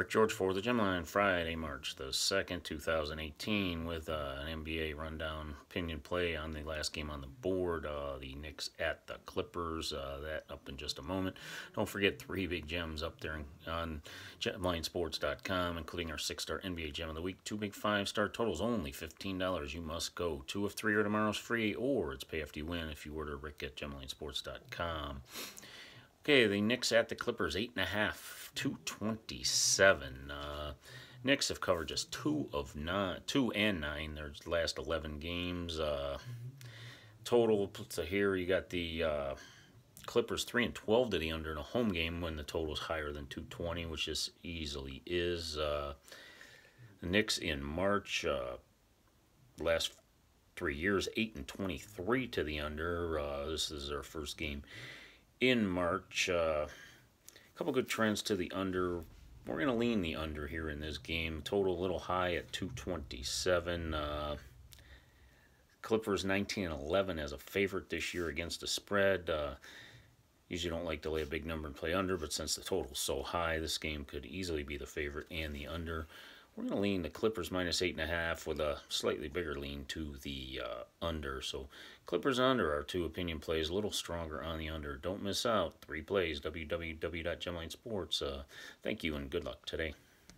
Rick George for the Gemline Friday, March the 2nd, 2018, with uh, an NBA rundown opinion play on the last game on the board, uh, the Knicks at the Clippers. Uh, that up in just a moment. Don't forget three big gems up there on GemlineSports.com, including our six star NBA gem of the week. Two big five star totals, only $15. You must go. Two of three or tomorrow's free, or it's pay after you win if you order Rick at GemlineSports.com. Okay, the Knicks at the Clippers, 8.5, 227. Uh, Knicks have covered just two of nine, two and nine, their last 11 games. Uh, total, so here you got the uh, Clippers 3 and 12 to the under in a home game when the total is higher than 220, which this easily is. Uh, the Knicks in March, uh, last three years, 8 and 23 to the under. Uh, this is their first game in March. Uh, a couple good trends to the under. We're going to lean the under here in this game. Total a little high at 227. Uh, Clippers 19 and 11 as a favorite this year against the spread. Uh, usually don't like to lay a big number and play under, but since the total's so high, this game could easily be the favorite and the under. We're going to lean the Clippers minus eight and a half with a slightly bigger lean to the uh, under. So Clippers under our two opinion plays, a little stronger on the under. Don't miss out. Three plays, www.gemlinesports. Uh, thank you and good luck today.